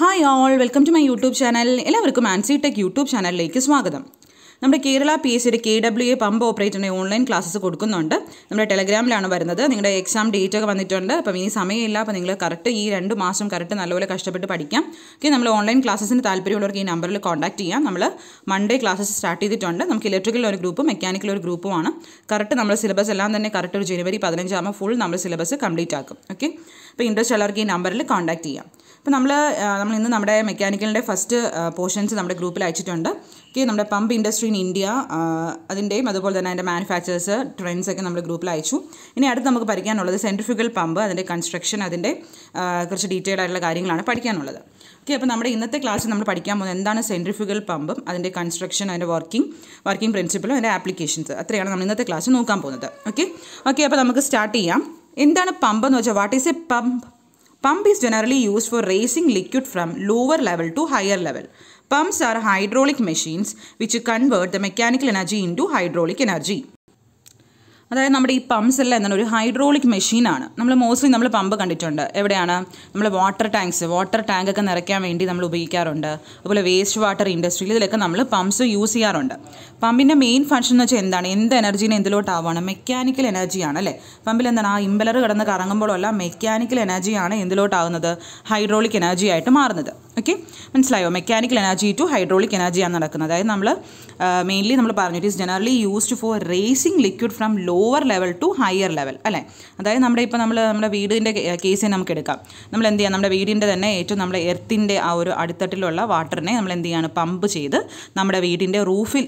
Hi all welcome to my YouTube channel എല്ലാവർക്കും Ancy tech YouTube ചാനലിലേക്ക് സ്വാഗതം നമ്മുടെ കേരള പി എസ് സിയുടെ കെ ഡബ്ല്യു എ പമ്പ് ഓപ്പറേറ്ററിൻ്റെ ഓൺലൈൻ ക്ലാസ്സസ് കൊടുക്കുന്നുണ്ട് നമ്മുടെ ടെലഗ്രാമിലാണ് വരുന്നത് നിങ്ങളുടെ എക്സാം ഡേറ്റ് ഒക്കെ വന്നിട്ടുണ്ട് അപ്പം ഇനി സമയമില്ല അപ്പോൾ നിങ്ങൾ കറക്റ്റ് ഈ രണ്ട് മാസം കറക്റ്റ് നല്ലപോലെ കഷ്ടപ്പെട്ട് പഠിക്കാം ഓക്കെ നമ്മൾ ഓൺലൈൻ ക്ലാസ്സസിന് താല്പര്യമുള്ളവർക്ക് ഈ നമ്പറിൽ കോൺടാക്ട് ചെയ്യാം നമ്മൾ മൺഡേ ക്ലാസ്സസ് സ്റ്റാർട്ട് ചെയ്തിട്ടുണ്ട് നമുക്ക് ഇലക്ട്രിക്കൽ ഒരു ഗ്രൂപ്പും മെക്കാനിക്കൽ ഒരു ഗ്രൂപ്പുമാണ് കറക്റ്റ് നമ്മൾ സിലബസ് എല്ലാം തന്നെ കറക്റ്റ് ഒരു ജനുവരി പതിനഞ്ചാകുമ്പോൾ ഫുൾ നമ്മൾ സിലബസ് കംപ്ലീറ്റ് ആക്കും ഓക്കെ അപ്പോൾ ഇൻട്രസ്റ്റ് ഉള്ളവർക്ക് ഈ നമ്പറിൽ കോൺടാക്ട് ചെയ്യാം അപ്പോൾ നമ്മൾ നമ്മൾ ഇന്ന് നമ്മുടെ മെക്കാനിക്കലിൻ്റെ ഫസ്റ്റ് പോർഷൻസ് നമ്മുടെ ഗ്രൂപ്പിൽ അയച്ചിട്ടുണ്ട് ഓക്കെ നമ്മുടെ പമ്പ് ഇൻഡസ്ട്രി ഇന്ത്യ അതിൻ്റെയും അതുപോലെ തന്നെ അതിൻ്റെ മാനുഫാക്ചേഴ്സ് ട്രെൻഡ്സ് ഒക്കെ നമ്മൾ ഗ്രൂപ്പിൽ അയച്ചു ഇനി അടുത്ത് നമുക്ക് പഠിക്കാനുള്ളത് സെൻട്രിഫ്യൂഗൽ പമ്പ് അതിൻ്റെ കൺസ്ട്രക്ഷൻ അതിൻ്റെ കുറച്ച് ഡീറ്റെയിൽ ആയിട്ടുള്ള കാര്യങ്ങളാണ് പഠിക്കാനുള്ളത് ഓക്കെ അപ്പോൾ നമ്മുടെ ഇന്നത്തെ ക്ലാസ്സിൽ നമ്മൾ പഠിക്കാൻ പോകുന്നത് എന്താണ് സെൻട്രിഫ്യൂഗൽ പമ്പും അതിൻ്റെ കൺസ്ട്രക്ഷൻ അതിൻ്റെ വർക്കിംഗ് വർക്കിംഗ് പ്രിൻസിപ്പിളും അതിൻ്റെ ആപ്ലിക്കേഷൻസ് അത്രയാണ് നമ്മൾ ഇന്നത്തെ ക്ലാസ് നോക്കാൻ പോകുന്നത് ഓക്കെ ഓക്കെ അപ്പോൾ നമുക്ക് സ്റ്റാർട്ട് ചെയ്യാം എന്താണ് പമ്പ് എന്ന് വെച്ചാൽ what is a pump pump is generally used for raising liquid from lower level to higher level Pumps are hydraulic machines which convert the mechanical energy into hydraulic energy. അതായത് നമ്മുടെ ഈ pumps എല്ലാം എന്താണ് ഒരു hydraulic മെഷീനാണ് നമ്മൾ mostly നമ്മൾ pump കണ്ടിട്ടുണ്ട് എവിടെയാണ് നമ്മൾ വാട്ടർ ടാങ്ക്സ് വാട്ടർ ടാങ്ക് ഒക്കെ നിറയ്ക്കാൻ വേണ്ടി നമ്മൾ ഉപയോഗിക്കാറുണ്ട് അതുപോലെ വേസ്റ്റ് വാട്ടർ ഇൻഡസ്ട്രിയിൽ ഇതിലൊക്കെ നമ്മൾ പമ്പ്സ് യൂസ് ചെയ്യാറുണ്ട് പമ്പിൻ്റെ മെയിൻ ഫംഗ്ഷൻ എന്ന് വെച്ചാൽ എന്താണ് എന്ത് എനർജീനെ എന്തിലോട്ടാവാണ് മെക്കാനിക്കൽ എനർജിയാണ് അല്ലേ പമ്പിൽ എന്താണ് ആ ഇമ്പലർ കിടന്ന് കറങ്ങുമ്പോഴല്ല മെക്കാനിക്കൽ എനർജിയാണ് എന്തിലോട്ടാവുന്നത് ഹൈഡ്രോളിക് എനർജി ആയിട്ട് മാറുന്നത് ഓക്കെ മനസ്സിലായോ മെക്കാനിക്കൽ എനർജി ടു ഹൈഡ്രോളിക് എനർജിയാണ് നടക്കുന്നത് അതായത് നമ്മൾ മെയിൻലി നമ്മൾ പറഞ്ഞു it is generally used for raising liquid from lower level to higher level അല്ലേ അതായത് നമ്മുടെ ഇപ്പോൾ നമ്മൾ നമ്മുടെ വീടിൻ്റെ കേസിൽ നമുക്ക് എടുക്കാം നമ്മൾ എന്ത് ചെയ്യാം നമ്മുടെ വീടിൻ്റെ തന്നെ ഏറ്റവും നമ്മുടെ എർത്തിൻ്റെ ആ ഒരു അടിത്തട്ടിലുള്ള വാട്ടറിനെ നമ്മൾ എന്ത് ചെയ്യാണ് പമ്പ് ചെയ്ത് നമ്മുടെ വീടിൻ്റെ റൂഫിൽ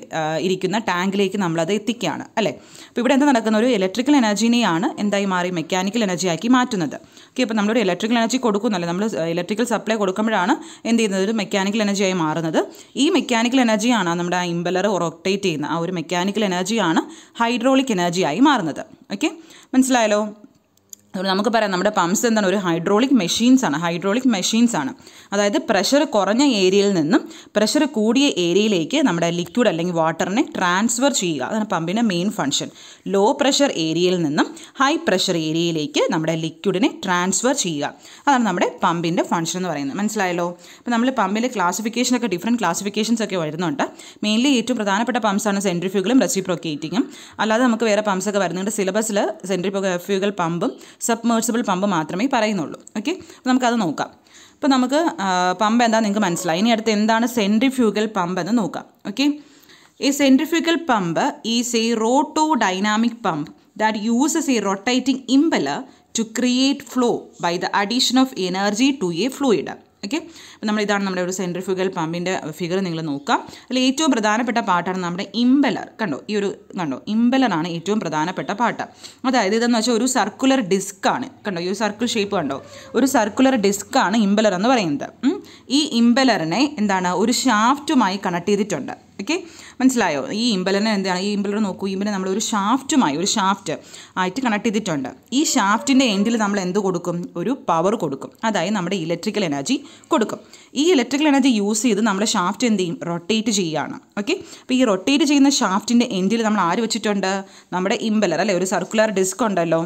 ഇരിക്കുന്ന ടാങ്കിലേക്ക് നമ്മളത് എത്തിക്കുകയാണ് അല്ലേ അപ്പോൾ ഇവിടെ എന്താ നടക്കുന്ന ഒരു ഇലക്ട്രിക്കൽ എനർജിനെയാണ് എന്തായി മാറി മെക്കാനിക്കൽ എനർജിയാക്കി മാറ്റുന്നത് ഓക്കെ അപ്പോൾ നമ്മളൊരു ഇലക്ട്രിക്കൽ എനർജി കൊടുക്കുന്നല്ലേ നമ്മൾ ഇലക്ട്രിക്കൽ സപ്ലൈ കൊടുക്കുമ്പോഴാണ് എന്ത് ചെയ്യുന്നത് ഒരു മെക്കാനിക്കൽ എനർജിയായി മാറുന്നത് ഈ മെക്കാനിക്കൽ എനർജിയാണ് നമ്മുടെ ആ ഇമ്പലർ റൊട്ടേറ്റ് ചെയ്യുന്ന ആ ഒരു മെക്കാനിക്കൽ എനർജിയാണ് ഹൈഡ്രോളിക് എനർജിയായി മാറുന്നത് ഓക്കെ മനസ്സിലായല്ലോ അതുകൊണ്ട് നമുക്ക് പറയാം നമ്മുടെ പമ്പ്സ് എന്താണ് ഒരു ഹൈഡ്രോളിക് മെഷീൻസ് ആണ് ഹൈഡ്രോളിക് മെഷീൻസ് ആണ് അതായത് പ്രഷർ കുറഞ്ഞ ഏരിയയിൽ നിന്നും പ്രഷർ കൂടിയ ഏരിയയിലേക്ക് നമ്മുടെ ലിക്വിഡ് അല്ലെങ്കിൽ വാട്ടറിനെ ട്രാൻസ്ഫർ ചെയ്യുക അതാണ് പമ്പിൻ്റെ മെയിൻ ഫംഗ്ഷൻ ലോ പ്രഷർ ഏരിയയിൽ നിന്നും ഹൈ പ്രഷർ ഏരിയയിലേക്ക് നമ്മുടെ ലിക്വിഡിനെ ട്രാൻസ്ഫർ ചെയ്യുക അതാണ് നമ്മുടെ പമ്പിൻ്റെ ഫംഗ്ഷൻ എന്ന് പറയുന്നത് മനസ്സിലായല്ലോ അപ്പോൾ നമ്മൾ പമ്പിലെ ക്ലാസിഫിക്കേഷനൊക്കെ ഡിഫറെൻറ്റ് ക്ലാസിഫിക്കേഷൻസ് ഒക്കെ വരുന്നുണ്ട് മെയിൻലി ഏറ്റവും പ്രധാനപ്പെട്ട പമ്പ്സാണ് സെൻട്രിഫ്യൂഗലും റെസിപ്രോക്കേറ്റിങ്ങും അല്ലാതെ നമുക്ക് വേറെ ഒക്കെ വരുന്നുണ്ട് സിലബസിൽ സെൻട്രിഫ്യൂഗൽ പമ്പും സബ്മേഴ്സിബിൾ പമ്പ് മാത്രമേ പറയുന്നുള്ളൂ ഓക്കെ അപ്പോൾ നമുക്കത് നോക്കാം അപ്പോൾ നമുക്ക് പമ്പ് എന്താ നിങ്ങൾക്ക് മനസ്സിലായി ഇനി അടുത്ത് എന്താണ് സെൻട്രിഫ്യൂഗൽ പമ്പ് എന്ന് നോക്കാം ഓക്കെ ഈ centrifugal pump is a roto dynamic pump that uses a rotating impeller to create flow by the addition of energy to a fluid okay അപ്പോൾ നമ്മൾ ഇതാണ് നമ്മുടെ ഒരു സെൻട്രിഫ്യൂഗൽ പമ്പിൻ്റെ ഫിഗർ നിങ്ങൾ നോക്കുക അതിൽ ഏറ്റവും പ്രധാനപ്പെട്ട പാട്ടാണ് നമ്മുടെ ഇംബലർ കണ്ടോ ഈ ഒരു കണ്ടോ ഇമ്പലറാണ് ഏറ്റവും പ്രധാനപ്പെട്ട പാട്ട് അതായത് ഇതെന്ന് വെച്ചാൽ ഒരു സർക്കുലർ ഡിസ്ക് ആണ് കണ്ടോ ഈ ഒരു സർക്കിൾ ഷേപ്പ് കണ്ടോ ഒരു സർക്കുലർ ഡിസ്ക് ആണ് ഇംബലർ എന്ന് പറയുന്നത് ഈ ഇംബലറിനെ എന്താണ് ഒരു ഷാഫ്റ്റുമായി കണക്ട് ചെയ്തിട്ടുണ്ട് ഓക്കെ മനസ്സിലായോ ഈ ഇമ്പലിനെ എന്താണ് ഈ ഇമ്പലർ നോക്കൂ ഇമ്പലിനെ നമ്മൾ ഒരു ഷാഫ്റ്റുമായി ഒരു ഷാഫ്റ്റ് ആയിട്ട് കണക്ട് ചെയ്തിട്ടുണ്ട് ഈ ഷാഫ്റ്റിൻ്റെ എൻഡിൽ നമ്മൾ എന്ത് കൊടുക്കും ഒരു പവർ കൊടുക്കും അതായത് നമ്മുടെ ഇലക്ട്രിക്കൽ എനർജി കൊടുക്കും ഈ ഇലക്ട്രിക്കൽ എനർജി യൂസ് ചെയ്ത് നമ്മുടെ ഷാഫ്റ്റ് എന്ത് ചെയ്യും റൊട്ടേറ്റ് ചെയ്യുകയാണ് ഓക്കെ അപ്പോൾ ഈ റൊട്ടേറ്റ് ചെയ്യുന്ന ഷാഫ്റ്റിൻ്റെ എൻഡിൽ നമ്മൾ ആര് വെച്ചിട്ടുണ്ട് നമ്മുടെ ഇമ്പലർ അല്ലേ ഒരു സർക്കുലർ ഡിസ്ക് ഉണ്ടല്ലോ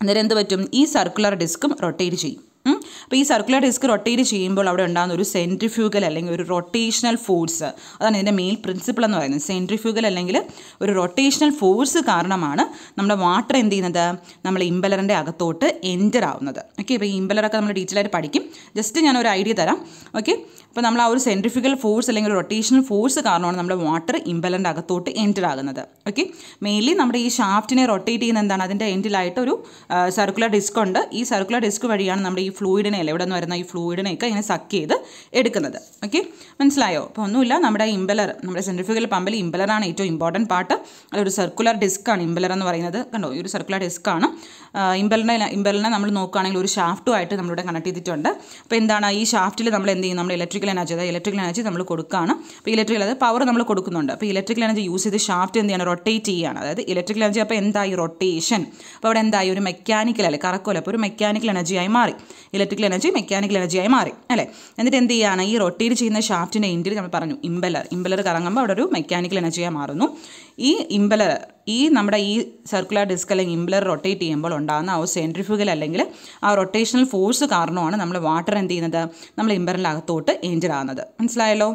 അന്നേരം എന്ത് പറ്റും ഈ സർക്കുലർ ഡിസ്കും റൊട്ടേറ്റ് ചെയ്യും അപ്പോൾ ഈ സർക്കുലർ ഡിസ്ക് റൊട്ടേറ്റ് ചെയ്യുമ്പോൾ അവിടെ ഉണ്ടാകുന്ന ഒരു സെൻട്രിഫ്യൂഗൽ അല്ലെങ്കിൽ ഒരു റൊട്ടേഷണൽ ഫോഴ്സ് അതാണ് ഇതിൻ്റെ മെയിൻ പ്രിൻസിപ്പിൾ എന്ന് പറയുന്നത് സെൻട്രിഫ്യൂഗൽ അല്ലെങ്കിൽ ഒരു റൊട്ടേഷണൽ ഫോഴ്സ് കാരണമാണ് നമ്മുടെ വാട്ടർ എന്ത് ചെയ്യുന്നത് നമ്മൾ ഇമ്പലറിൻ്റെ അകത്തോട്ട് എൻ്റർ ആവുന്നത് ഓക്കെ അപ്പോൾ ഈ ഇമ്പലറൊക്കെ നമ്മൾ ഡീറ്റെയിൽ ആയിട്ട് പഠിക്കും ജസ്റ്റ് ഞാൻ ഒരു ഐഡിയ തരാം ഓക്കെ അപ്പോൾ നമ്മൾ ആ ഒരു സെൻട്രിഫിക്കൽ ഫോഴ്സ് അല്ലെങ്കിൽ റൊട്ടേഷണൽ ഫോഴ്സ് കാരണമാണ് നമ്മുടെ വാട്ടർ ഇമ്പലൻ്റ് അകത്തോട്ട് എൻറ്റർ ആകുന്നത് ഓക്കെ മെയിൻലി നമ്മുടെ ഈ ഷാഫ്റ്റിനെ റൊട്ടേറ്റ് ചെയ്യുന്ന എന്താണ് അതിൻ്റെ എൻഡിലായിട്ട് ഒരു സർക്കുലർ ഡിസ്ക് ഉണ്ട് ഈ സർക്കുലർ ഡിസ്ക് വഴിയാണ് നമ്മുടെ ഈ ഫ്ലൂയിഡിനെ അല്ലെ ഇവിടെ നിന്ന് വരുന്ന ഈ ഫ്ലൂയിഡിനെയൊക്കെ ഇങ്ങനെ സക്ക് ചെയ്ത് എടുക്കുന്നത് ഓക്കെ മനസ്സിലായോ അപ്പോൾ ഒന്നുമില്ല നമ്മുടെ ഇമ്പലർ നമ്മുടെ സെൻട്രിഫിക്കൽ പമ്പിൽ ഇമ്പലറാണ് ഏറ്റവും ഇമ്പോർട്ടൻ്റ് പാർട്ട് അതൊരു സർക്കുലർ ഡിസ്ക്കാണ് ഇമ്പലർ എന്ന് പറയുന്നത് കണ്ടോ ഈ ഒരു സർക്കുലർ ഡിസ്ക്കാണ് ഇമ്പലിനെ ഇമ്പലിനെ നമ്മൾ നോക്കുകയാണെങ്കിൽ ഒരു ഷാഫ്റ്റുമായിട്ട് നമ്മളിവിടെ കണക്ട് ചെയ്തിട്ടുണ്ട് അപ്പോൾ എന്താണ് ഈ ഷാഫ്റ്റിൽ നമ്മൾ എന്ത് ചെയ്യും നമ്മൾ ഇലക്ട്രിക് ഇലക്ട്രിക്കൽ എനർജി അതായത് ഇലക്ട്രിക്കൽ എനർജി നമ്മൾ കൊടുക്കുകയാണ് അപ്പോൾ ഇലക്ട്രിക്കൽ അതായത് പവർ നമ്മൾ കൊടുക്കുന്നുണ്ട് അപ്പോൾ ഇലക്ട്രിക്കൽ എനർജി യൂസ് ചെയ്ത് ഷാഫ്റ്റ് എന്ത് ചെയ്യണം റൊട്ടേറ്റ് ചെയ്യുകയാണ് അതായത് ഇലക്ട്രിക്കൽ എനർജി അപ്പോൾ എന്തായി റൊട്ടേഷൻ അപ്പോൾ അവിടെ എന്തായി ഒരു മെക്കാനിക്കൽ അല്ലേ കറക്കുമല്ലോ അപ്പോൾ ഒരു മെക്കാനിക്കൽ എനർജിയായി മാറി ഇലക്ട്രിക്കൽ എനർജി മെക്കാനിക്കൽ എനർജിയായി മാറി അല്ലേ എന്നിട്ട് എന്ത് ചെയ്യുകയാണ് ഈ റൊട്ടേറ്റ് ചെയ്യുന്ന ഷാഫ്റ്റിൻ്റെ എൻഡിൽ നമ്മൾ പറഞ്ഞു ഇമ്പലർ ഇമ്പലർ കറങ്ങുമ്പോൾ അവിടെ ഒരു മെക്കാനിക്കൽ എനർജിയായി മാറുന്നു ഈ ഇമ്പലർ ഈ നമ്മുടെ ഈ സർക്കുലർ ഡിസ്ക് അല്ലെങ്കിൽ ഇംബ്ലർ റൊട്ടേറ്റ് ചെയ്യുമ്പോൾ ഉണ്ടാകുന്ന ആ ഒരു സെൻട്രിഫ്യൂഗൽ അല്ലെങ്കിൽ ആ റൊട്ടേഷണൽ ഫോഴ്സ് കാരണമാണ് നമ്മൾ വാട്ടർ എന്ത് ചെയ്യുന്നത് നമ്മൾ അകത്തോട്ട് ഇംബറിനകത്തോട്ട് ആകുന്നത് മനസ്സിലായല്ലോ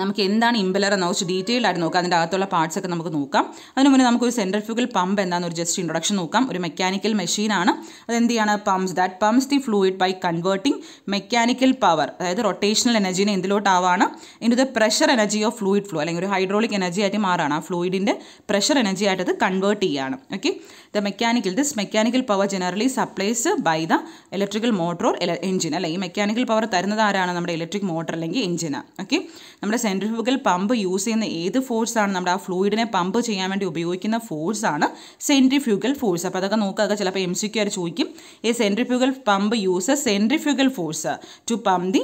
നമുക്ക് എന്താണ് ഇമ്പലർ എന്ന് കുറച്ച് ഡീറ്റെയിൽ ആയിട്ട് നോക്കാം അതിൻ്റെ അകത്തുള്ള പാർട്സ് ഒക്കെ നമുക്ക് നോക്കാം അതിന് മുന്നേ നമുക്കൊരു സെൻട്രിഫ്യൂഗൽ പമ്പ് എന്താണെന്ന് ഒരു ജസ്റ്റ് ഇൻട്രൊഡക്ഷൻ നോക്കാം ഒരു മെക്കാനിക്കൽ മെഷീനാണ് അത് എന്ത് pumps that pumps the fluid by converting mechanical power അതായത് റൊട്ടേഷണൽ എനർജീനെ എന്തിലോട്ടാവാണ് in the pressure energy of fluid flow അല്ലെങ്കിൽ ഒരു ഹൈഡ്രോളിക് എനർജി ആയിട്ട് മാറാണ് ആ ഫ്ലൂയിഡിൻ്റെ പ്രഷർ എനർജി ആയിട്ട് അത് കൺവേർട്ട് ചെയ്യുകയാണ് okay the mechanical this mechanical power generally supplies by the electrical motor engine അല്ലെ ഈ മെക്കാനിക്കൽ പവർ തരുന്നത് ആരാണ് നമ്മുടെ ഇലക്ട്രിക് മോട്ടോർ അല്ലെങ്കിൽ എഞ്ചിനാണ് ഓക്കെ നമ്മുടെ സെൻട്രിഫുഗൽ പമ്പ് യൂസ് ചെയ്യുന്ന ഏത് ഫോഴ്സാണ് നമ്മുടെ ആ ഫ്ലൂയിഡിനെ പമ്പ് ചെയ്യാൻ വേണ്ടി ഉപയോഗിക്കുന്ന ഫോഴ്സാണ് സെൻട്രിഫ്യൂഗൽ ഫോഴ്സ് അപ്പോൾ അതൊക്കെ നോക്കുക ചിലപ്പോൾ എം ആർ ചോദിക്കും ഈ centrifugal pump use centrifugal force to pump the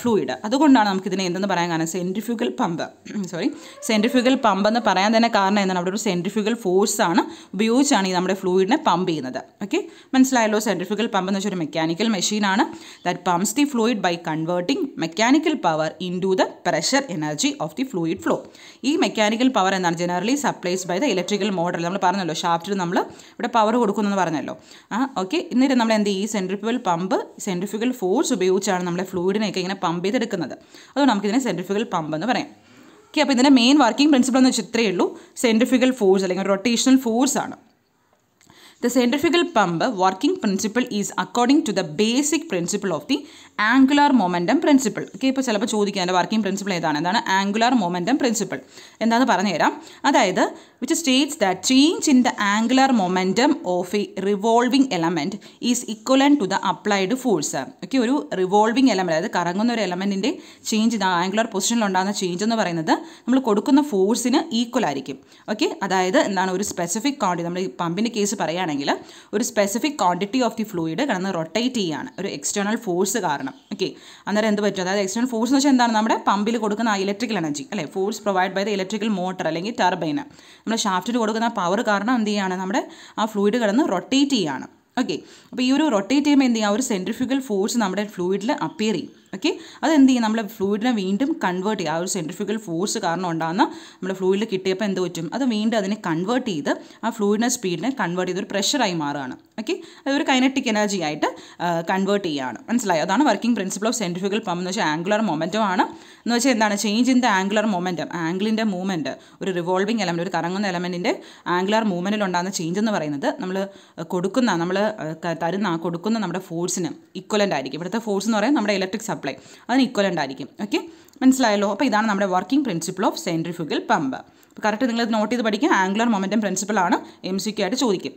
fluid അതുകൊണ്ടാണ് നമുക്കിതിനെ എന്തെന്ന് പറയാൻ കാരണം centrifugal pump sorry centrifugal pump എന്ന് പറയാൻ തന്നെ കാരണം എന്താണ് അവിടെ ഒരു സെൻട്രിഫ്യൂഗൽ ആണ് ഉപയോഗിച്ചാണ് ഈ നമ്മുടെ ഫ്ലൂയിഡിനെ പമ്പ് ചെയ്യുന്നത് ഓക്കെ മനസ്സിലായല്ലോ സെൻട്രിഫ്യൂഗൽ പമ്പ് എന്ന് വെച്ചാൽ ഒരു മെക്കാനിക്കൽ ആണ് that pumps the fluid by converting mechanical power into the pressure energy of the fluid flow ഈ മെക്കാനിക്കൽ പവർ എന്താണ് generally supplies by the electrical motor നമ്മൾ പറഞ്ഞല്ലോ ഷാഫ്റ്റിൽ നമ്മൾ ഇവിടെ പവർ കൊടുക്കുന്നെന്ന് പറഞ്ഞല്ലോ ആ ഓക്കെ എന്നിട്ട് നമ്മൾ എന്ത് ഈ സെൻട്രിഫ്യൂഗൽ പമ്പ് സെൻട്രിഫ്യൂഗൽ ഫോഴ്സ് ഉപയോഗിച്ചാണ് നമ്മളെ ഫ്ലൂയിഡിനെയൊക്കെ ഇങ്ങനെ പമ്പ് ചെയ്തെടുക്കുന്നത് അതുകൊണ്ട് നമുക്കിതിനെ സെൻട്രിഫ്യൂഗൽ പമ്പ് എന്ന് പറയാം ഓക്കെ അപ്പോൾ ഇതിൻ്റെ മെയിൻ വർക്കിംഗ് പ്രിൻസിപ്പിൾ എന്ന് വെച്ചാൽ ഇത്രയേ ഉള്ളൂ സെൻട്രിഫിക്കൽ ഫോഴ്സ് അല്ലെങ്കിൽ റൊട്ടേഷണൽ ഫോഴ്സ് ആണ് the centrifugal pump working principle is according to the basic principle of the angular momentum principle. Okay ഇപ്പോൾ ചിലപ്പോൾ ചോദിക്കുക എൻ്റെ വർക്കിംഗ് പ്രിൻസിപ്പിൾ ഏതാണ് എന്താണ് ആംഗുലാർ മൊമെൻറ്റം പ്രിൻസിപ്പിൾ എന്താണെന്ന് പറഞ്ഞുതരാം അതായത് which states that change in the angular momentum of a revolving element is equal to the applied force okay ഒരു റിവോൾവിംഗ് എലമെൻറ്റ് അതായത് കറങ്ങുന്ന ഒരു എലമെൻറ്റിൻ്റെ ചേഞ്ച് ഇത് ആംഗുലാർ പൊസിഷനിൽ ഉണ്ടാകുന്ന ചേഞ്ച് എന്ന് പറയുന്നത് നമ്മൾ കൊടുക്കുന്ന ഫോഴ്സിന് ഈക്വൽ ആയിരിക്കും ഓക്കെ അതായത് എന്താണ് ഒരു സ്പെസിഫിക് ക്വാണ്ടിറ്റി നമ്മൾ ഈ പമ്പിൻ്റെ കേസ് പറയുക പറയുകയാണെങ്കിൽ ഒരു specific quantity of the fluid കിടന്ന് റൊട്ടേറ്റ് ചെയ്യുകയാണ് ഒരു എക്സ്റ്റേണൽ ഫോഴ്സ് കാരണം ഓക്കെ അന്നേരം എന്ത് പറ്റും അതായത് എക്സ്റ്റേണൽ ഫോഴ്സ് എന്ന് വെച്ചാൽ എന്താണ് നമ്മുടെ പമ്പിൽ കൊടുക്കുന്ന ആ ഇലക്ട്രിക്കൽ എനർജി അല്ലേ force provide by the electrical motor അല്ലെങ്കിൽ ടർബൈന് നമ്മുടെ ഷാഫ്റ്റിൽ കൊടുക്കുന്ന പവർ കാരണം എന്ത് ചെയ്യുകയാണ് നമ്മുടെ ആ ഫ്ലൂയിഡ് കിടന്ന് റൊട്ടേറ്റ് ചെയ്യുകയാണ് ഓക്കെ അപ്പോൾ ഈ ഒരു റൊട്ടേറ്റ് ചെയ്യുമ്പോൾ എന്ത് ചെയ്യുക ഒരു സെൻട്രിഫ്യൂഗൽ ഫോഴ്സ് നമ്മുടെ ഫ്ലൂയിഡിൽ അപ്പിയർ ചെയ്യും ഓക്കെ അതെന്ത് ചെയ്യും നമ്മളെ ഫ്ലൂയിഡിനെ വീണ്ടും കൺവേർട്ട് ചെയ്യുക ആ ഒരു സെൻട്രിഫ്യൂഗൽ ഫോഴ്സ് കാരണം ഉണ്ടാകുന്ന നമ്മുടെ ഫ്ലൂയിഡിൽ കിട്ടിയപ്പോൾ എന്ത് പറ്റും അത് വീണ്ടും അതിനെ കൺവേർട്ട് ചെയ്ത് ആ ഫ്ലൂയിഡിനെ സ്പീഡിനെ കൺവേർട്ട് ചെയ്ത് ഒരു പ്രഷറായി മാറുകയാണ് ഓക്കെ അതൊരു കൈനറ്റിക് എനർജി ആയിട്ട് കൺവേർട്ട് ചെയ്യുകയാണ് മനസ്സിലായി അതാണ് working principle of centrifugal pump എന്ന് വെച്ചാൽ ആംഗുലർ മൊമെൻറ്റം ആണ് എന്ന് വെച്ചാൽ എന്താണ് change in the angular momentum ആംഗിളിൻ്റെ മൂവ്മെൻറ്റ് ഒരു റിവോൾവിംഗ് എലമെൻ്റ് ഒരു കറങ്ങുന്ന എലമെൻറ്റിൻ്റെ ആംഗുലർ മൂവ്മെൻറ്റിൽ ഉണ്ടാകുന്ന ചേഞ്ച് എന്ന് പറയുന്നത് നമ്മൾ കൊടുക്കുന്ന നമ്മൾ തരുന്ന കൊടുക്കുന്ന നമ്മുടെ ഫോഴ്സിന് ഇക്വലൻ്റ് ആയിരിക്കും ഇവിടുത്തെ ഫോഴ്സ് എന്ന് പറയുന്നത് നമ്മുടെ ഇലക്ട്രിക് സപ്ലൈ സപ്ലൈ അതിന് ഇക്വലൻ്റ് ആയിരിക്കും ഓക്കെ മനസ്സിലായല്ലോ അപ്പോൾ ഇതാണ് നമ്മുടെ working principle of centrifugal pump അപ്പോൾ കറക്റ്റ് നിങ്ങൾ നോട്ട് ചെയ്ത് പഠിക്കുക ആംഗുലർ മൊമെൻറ്റം ആണ് എം സിക്കായിട്ട് ചോദിക്കും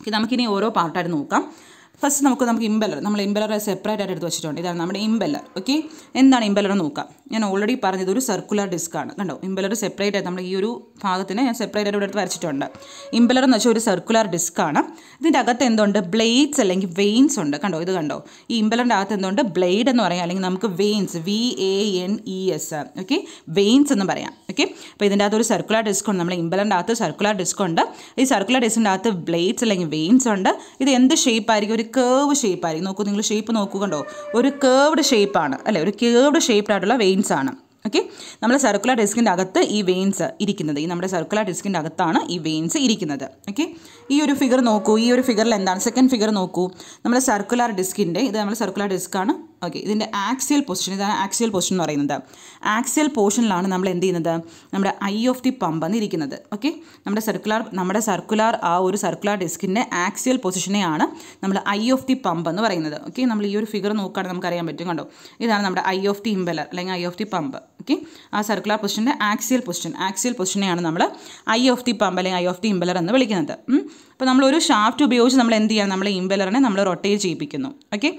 ഓക്കെ നമുക്കിനി ഓരോ പാർട്ടായിട്ട് നോക്കാം ഫസ്റ്റ് നമുക്ക് നമുക്ക് ഇമ്പലർ നമ്മൾ ഇമ്പലർ സെപ്പറേറ്റ് ആയിട്ട് എടുത്ത് വെച്ചിട്ടുണ്ട് ഇതാണ് നമ്മുടെ ഇമ്പലർ ഓക്കെ എന്താണ് ഇമ്പലർ എന്ന് നോക്കാം ഞാൻ ഓൾറെഡി പറഞ്ഞത് ഒരു സർക്കുലർ ഡിസ്ക് ആണ് കണ്ടോ ഇമ്പലർ സെപ്പറേറ്റ് ആയിട്ട് നമ്മൾ ഈ ഒരു ഭാഗത്തിന് ഞാൻ സെപ്പറേറ്റ് ആയിട്ട് ഇവിടെ എടുത്ത് വരച്ചിട്ടുണ്ട് ഇമ്പലർ എന്ന് വെച്ചാൽ ഒരു സർക്കുലർ ഡിസ്ക് ആണ് ഇതിൻ്റെ അകത്ത് എന്തുണ്ട് ബ്ലേഡ്സ് അല്ലെങ്കിൽ വെയിൻസ് ഉണ്ട് കണ്ടോ ഇത് കണ്ടോ ഈ ഇമ്പലറിൻ്റെ അകത്ത് എന്തുണ്ട് ബ്ലേഡ് എന്ന് പറയാം അല്ലെങ്കിൽ നമുക്ക് vanes V A N E S okay vanes എന്ന് പറയാം ഓക്കെ അപ്പോൾ ഇതിൻ്റെ അകത്ത് ഒരു സർക്കുലർ ഡിസ്ക് ഉണ്ട് നമ്മൾ ഇമ്പലറിൻ്റെ അകത്ത് സർക്കുലർ ഡിസ്ക് ഉണ്ട് ഈ സർക്കുലർ ഡിസ്കിൻ്റെ അകത്ത് ബ്ലേഡ്സ് അല്ലെങ്കിൽ വെയിൻസ് ഉണ്ട് ഇത് എന്ത് ഷേപ്പ് ആയിരിക്കും ഒരു കേവ് ഷേപ്പായിരിക്കും നോക്കൂ നിങ്ങൾ ഷേപ്പ് നോക്കൂ കണ്ടോ ഒരു കേവ്ഡ് ഷേപ്പാണ് അല്ലേ ഒരു കേവ്ഡ് ഷേപ്പ്ഡായിട്ടുള്ള വെയിൻസ് ആണ് ഓക്കെ നമ്മുടെ സർക്കുലർ ഡിസ്കിൻ്റെ അകത്ത് ഈ വെയിൻസ് ഇരിക്കുന്നത് ഈ നമ്മുടെ സർക്കുലർ ഡിസ്കിൻ്റെ അകത്താണ് ഈ വെയിൻസ് ഇരിക്കുന്നത് ഓക്കെ ഈ ഒരു ഫിഗർ നോക്കൂ ഈ ഒരു ഫിഗറിൽ എന്താണ് സെക്കൻഡ് ഫിഗർ നോക്കൂ നമ്മുടെ സർക്കുലർ ഡിസ്കിൻ്റെ ഇത് നമ്മുടെ സർക്കുലർ ആണ് ഓക്കെ ഇതിൻ്റെ ആക്സിയൽ പൊസിഷൻ ഇതാണ് ആക്സിയൽ പൊസിഷൻ എന്ന് പറയുന്നത് ആക്സിയൽ പോർഷനിലാണ് നമ്മൾ എന്ത് ചെയ്യുന്നത് നമ്മുടെ ഐ ഓഫ് ദി പമ്പ് എന്ന് ഇരിക്കുന്നത് ഓക്കെ നമ്മുടെ സർക്കുലാർ നമ്മുടെ സർക്കുലാർ ആ ഒരു സർക്കുലാർ ഡിസ്കിൻ്റെ ആക്സിയൽ പൊസിഷനെയാണ് നമ്മൾ ഐ ഓഫ് ദി പമ്പ് എന്ന് പറയുന്നത് ഓക്കെ നമ്മൾ ഈ ഒരു ഫിഗർ നോക്കുകയാണെങ്കിൽ നമുക്കറിയാൻ പറ്റും കണ്ടോ ഇതാണ് നമ്മുടെ ഐ ഓഫ് ദി ഇമ്പലർ അല്ലെങ്കിൽ eye of the pump okay ആ സർക്കുലാർ പൊസിഷൻ്റെ ആക്സിയൽ പൊസിഷൻ ആക്സിയൽ പൊസിഷനെയാണ് നമ്മൾ ഐ ഓഫ് ദി പമ്പ് അല്ലെങ്കിൽ ഐ ഓഫ് ദി ഇമ്പലർ എന്ന് വിളിക്കുന്നത് അപ്പോൾ നമ്മളൊരു ഷാഫ്റ്റ് ഉപയോഗിച്ച് നമ്മൾ എന്ത് ചെയ്യുക നമ്മൾ ഇമ്പലറിനെ നമ്മൾ റൊട്ടേറ്റ് ചെയ്യിപ്പിക്കുന്നു ഓക്കെ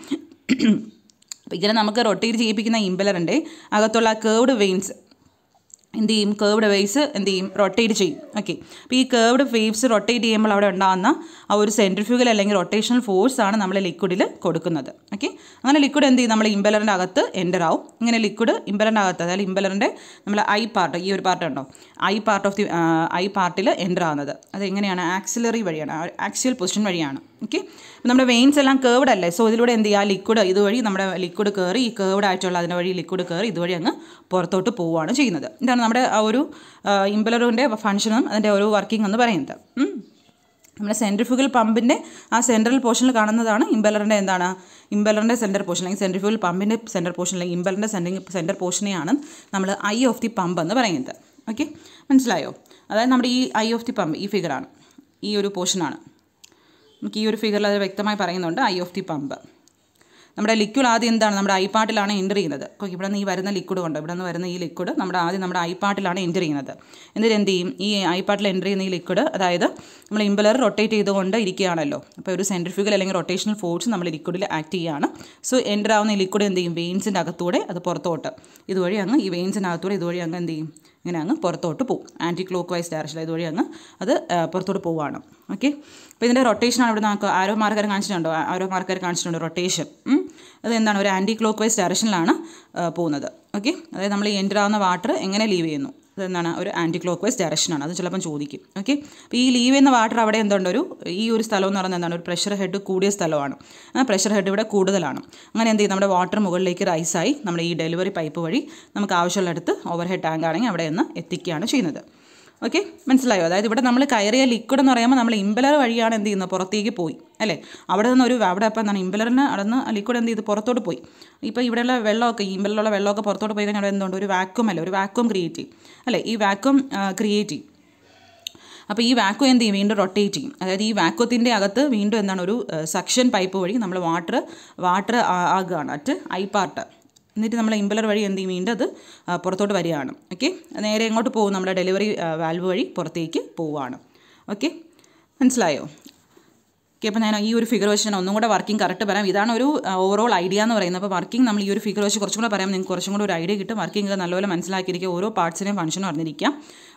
അപ്പോൾ ഇതിനെ നമുക്ക് റൊട്ടേറ്റ് ചെയ്യിപ്പിക്കുന്ന ഉണ്ട് അകത്തുള്ള കേവ്ഡ് വെയിൻസ് എന്ത് ചെയ്യും കേവ്ഡ് വെയ്സ് എന്ത് ചെയ്യും റൊട്ടേറ്റ് ചെയ്യും ഓക്കെ അപ്പോൾ ഈ കേവ്ഡ് വെയ്വ്സ് റൊട്ടേറ്റ് ചെയ്യുമ്പോൾ അവിടെ ഉണ്ടാകുന്ന ആ ഒരു സെൻട്രിഫ്യൂഗൽ അല്ലെങ്കിൽ റൊട്ടേഷണൽ ഫോഴ്സ് ആണ് നമ്മൾ ലിക്വിഡിൽ കൊടുക്കുന്നത് ഓക്കെ അങ്ങനെ ലിക്വിഡ് എന്ത് ചെയ്യും നമ്മൾ ഇമ്പലറിൻ്റെ അകത്ത് എൻ്റർ ആവും ഇങ്ങനെ ലിക്വിഡ് ഇമ്പലറിൻ്റെ അകത്ത് അതായത് ഇമ്പലറിൻ്റെ നമ്മൾ ഐ പാർട്ട് ഈ ഒരു പാർട്ട് ഉണ്ടോ eye part of the eye പാർട്ടിൽ എൻ്റർ ആവുന്നത് അത് എങ്ങനെയാണ് ആക്സിലറി വഴിയാണ് ആക്സിയൽ പൊസിഷൻ വഴിയാണ് ഓക്കെ നമ്മുടെ വെയിൻസ് എല്ലാം കേർവ്ഡ് അല്ലേ സോ ഇതിലൂടെ എന്ത് ചെയ്യുക ലിക്വിഡ് ഇതുവഴി നമ്മുടെ ലിക്വിഡ് കയറി ഈ കേർവ്ഡ് ആയിട്ടുള്ള അതിൻ്റെ വഴി ലിക്വിഡ് കയറി ഇതുവഴി അങ്ങ് പുറത്തോട്ട് പോവുകയാണ് ചെയ്യുന്നത് ഇതാണ് നമ്മുടെ ആ ഒരു ഇമ്പലറിൻ്റെ ഫംഗ്ഷനും അതിൻ്റെ ഒരു വർക്കിംഗ് എന്ന് പറയുന്നത് നമ്മുടെ സെൻട്രിഫ്യൂഗൽ പമ്പിൻ്റെ ആ സെൻട്രൽ പോർഷനിൽ കാണുന്നതാണ് ഇമ്പലറിൻ്റെ എന്താണ് ഇമ്പലറിൻ്റെ സെൻറ്റർ പോർഷൻ അല്ലെങ്കിൽ സെൻട്രിഫ്യൂഗൽ പമ്പിൻ്റെ സെൻറ്റർ പോർഷൻ അല്ലെങ്കിൽ ഇമ്പലറിൻ്റെ സെൻറ്റിങ് സെൻറ്റർ പോർഷനെയാണ് നമ്മൾ ഐ ഓഫ് ദി പമ്പ് എന്ന് പറയുന്നത് ഓക്കെ മനസ്സിലായോ അതായത് നമ്മുടെ ഈ ഐ ഓഫ് ദി പമ്പ് ഈ ഫിഗറാണ് ഈ ഒരു പോർഷനാണ് നമുക്ക് ഈ ഒരു ഫിഗറിൽ അത് വ്യക്തമായി പറയുന്നുണ്ട് ഐ ഓഫ് ദി പമ്പ് നമ്മുടെ ലിക്വിഡ് ആദ്യം എന്താണ് നമ്മുടെ ഐ പാട്ടിലാണ് എൻ്റർ ചെയ്യുന്നത് ഇവിടെ നിന്ന് ഈ വരുന്ന ലിക്വിഡ് കൊണ്ട് ഇവിടെ നിന്ന് വരുന്ന ഈ ലിക്വിഡ് നമ്മുടെ ആദ്യം നമ്മുടെ ഐ പാട്ടിലാണ് എൻ്റർ ചെയ്യുന്നത് എന്നിട്ട് എന്ത് ചെയ്യും ഈ ഐ പാട്ടിൽ എൻ്റർ ചെയ്യുന്ന ഈ ലിക്വിഡ് അതായത് നമ്മൾ ഇമ്പലർ റൊട്ടേറ്റ് ചെയ്തുകൊണ്ട് ഇരിക്കുകയാണല്ലോ അപ്പോൾ ഒരു സെൻട്രിഫ്യൂഗൽ അല്ലെങ്കിൽ റൊട്ടേഷണൽ ഫോഴ്സ് നമ്മൾ ലിക്വിഡിൽ ആക്ട് ചെയ്യുകയാണ് സോ എൻ്റർ ആവുന്ന ഈ ലിക്വിഡ് എന്ത് ചെയ്യും വെയിൻസിൻ്റെ അകത്തൂടെ അത് പുറത്തോട്ട് ഇതുവഴി അങ്ങ് ഈ വെയിൻസിൻ്റെ അകത്തൂടെ ഇതുവഴി അങ്ങ് എന്ത് ചെയ്യും ഇങ്ങനെ അങ്ങ് പുറത്തോട്ട് പോകും ആൻറ്റി ക്ലോക്ക് വൈസ് ഡയറക്ഷൻ ഇതുവഴി അങ്ങ് അത് പുറത്തോട്ട് പോവുകയാണ് ഓക്കെ അപ്പോൾ ഇതിൻ്റെ റൊട്ടേഷനാണ് ഇവിടെ നമുക്ക് ആരോ മാർക്കർ കാണിച്ചിട്ടുണ്ടോ ആരോ മാർക്കർ കാണിച്ചിട്ടുണ്ട് റൊട്ടേഷൻ അത് എന്താണ് ഒരു ആൻറ്റി ക്ലോക്ക് വൈസ് ഡയറക്ഷനിലാണ് പോകുന്നത് ഓക്കെ അതായത് നമ്മൾ എൻ്റർ ആവുന്ന വാട്ടർ എങ്ങനെ ലീവ് ചെയ്യുന്നു അതെന്താണ് ഒരു ആൻറ്റി ക്ലോക്ക് വൈസ് ഡയറക്ഷനാണ് അത് ചിലപ്പം ചോദിക്കും ഓക്കെ അപ്പോൾ ഈ ലീവ് എന്ന വാട്ടർ അവിടെ എന്തുണ്ട് ഒരു ഈ ഒരു സ്ഥലം എന്ന് പറയുന്നത് എന്താണ് ഒരു പ്രഷർ ഹെഡ് കൂടിയ സ്ഥലമാണ് ആ പ്രഷർ ഹെഡ് ഇവിടെ കൂടുതലാണ് അങ്ങനെ എന്ത് ചെയ്യും നമ്മുടെ വാട്ടർ മുകളിലേക്ക് റൈസായി നമ്മുടെ ഈ ഡെലിവറി പൈപ്പ് വഴി നമുക്ക് ആവശ്യമുള്ളിടത്ത് ഓവർ ഹെഡ് ടാങ്ക് ആണെങ്കിൽ അവിടെ നിന്ന് എത്തിക്കുകയാണ് ചെയ്യുന്നത് ഓക്കെ മനസ്സിലായോ അതായത് ഇവിടെ നമ്മൾ കയറിയ ലിക്വിഡ് എന്ന് പറയുമ്പോൾ നമ്മൾ ഇമ്പലർ വഴിയാണ് എന്ത് ചെയ്യുന്നത് പുറത്തേക്ക് പോയി അല്ലേ അവിടെ നിന്ന് ഒരു അവിടെ അപ്പം എന്താണ് ഇമ്പലറിന് അവിടെ നിന്ന് ലിക്വിഡ് എന്ത് ചെയ്ത് പുറത്തോട്ട് പോയി ഇപ്പോൾ ഇവിടെയുള്ള വെള്ളമൊക്കെ ഇമ്പലറിലുള്ള വെള്ളമൊക്കെ പുറത്തോട്ട് പോയി കഴിഞ്ഞാൽ അവിടെ എന്തുകൊണ്ട് ഒരു വാക്വം അല്ലേ ഒരു വാക്വം ക്രിയേറ്റ് ചെയ്യും അല്ലേ ഈ വാക്വം ക്രിയേറ്റ് ചെയ്യും അപ്പോൾ ഈ വാക്വം എന്ത് ചെയ്യും വീണ്ടും റൊട്ടേറ്റ് ചെയ്യും അതായത് ഈ വാക്വത്തിൻ്റെ അകത്ത് വീണ്ടും എന്താണ് ഒരു സക്ഷൻ പൈപ്പ് വഴി നമ്മൾ വാട്ടർ വാട്ടർ ആകുകയാണ് അറ്റ് ഐ പാർട്ട് എന്നിട്ട് നമ്മൾ ഇമ്പലർ വഴി എന്ത് ചെയ്യും വീണ്ടും അത് പുറത്തോട്ട് വരികയാണ് ഓക്കെ നേരെ എങ്ങോട്ട് പോകും നമ്മുടെ ഡെലിവറി വാൽവ് വഴി പുറത്തേക്ക് പോവുകയാണ് ഓക്കെ മനസ്സിലായോ ഓക്കെ അപ്പോൾ ഞാൻ ഈ ഒരു ഫിഗർ വെച്ച് ഞാൻ ഒന്നും കൂടെ വർക്കിംഗ് കറക്റ്റ് പറയാം ഇതാണ് ഒരു ഓവറോൾ ഐഡിയ എന്ന് പറയുന്നത് അപ്പോൾ വർക്കിംഗ് നമ്മൾ ഈ ഒരു ഫിഗർ വെച്ച് കുറച്ചും കൂടെ പറയാം നിങ്ങൾക്ക് കുറച്ചും കൂടെ ഒരു ഐഡിയ കിട്ടും വർക്കിംഗ് നല്ലപോലെ മനസ്സിലാക്കിയിരിക്കുക ഓരോ പാർട്സിനെയും ഫംഗ്ഷൻ പറഞ്ഞിരിക്കാം